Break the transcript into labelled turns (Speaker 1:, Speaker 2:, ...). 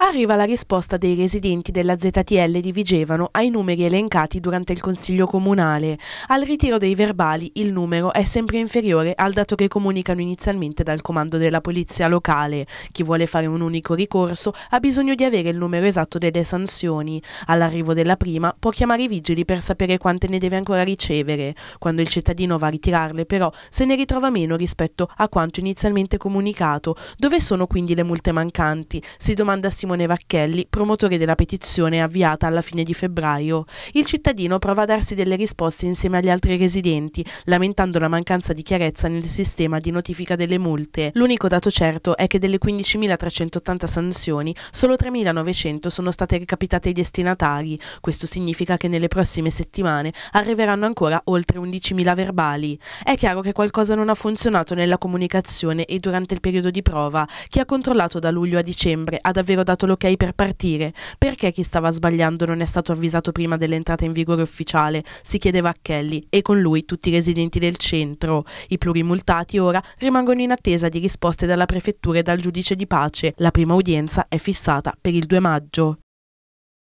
Speaker 1: Arriva la risposta dei residenti della ZTL di Vigevano ai numeri elencati durante il Consiglio Comunale. Al ritiro dei verbali il numero è sempre inferiore al dato che comunicano inizialmente dal comando della polizia locale. Chi vuole fare un unico ricorso ha bisogno di avere il numero esatto delle sanzioni. All'arrivo della prima può chiamare i vigili per sapere quante ne deve ancora ricevere. Quando il cittadino va a ritirarle però se ne ritrova meno rispetto a quanto inizialmente comunicato. Dove sono quindi le multe mancanti? Si domanda Simone Simone Varchelli, promotore della petizione avviata alla fine di febbraio. Il cittadino prova a darsi delle risposte insieme agli altri residenti, lamentando la mancanza di chiarezza nel sistema di notifica delle multe. L'unico dato certo è che delle 15.380 sanzioni, solo 3.900 sono state recapitate ai destinatari. Questo significa che nelle prossime settimane arriveranno ancora oltre 11.000 verbali. È chiaro che qualcosa non ha funzionato nella comunicazione e durante il periodo di prova. Chi ha controllato da luglio a dicembre ha davvero dato dato l'ok per partire, perché chi stava sbagliando non è stato avvisato prima dell'entrata in vigore ufficiale? Si chiedeva a Kelly e con lui tutti i residenti del centro. I plurimultati ora rimangono in attesa di risposte dalla prefettura e dal giudice di pace. La prima udienza è fissata per il 2 maggio.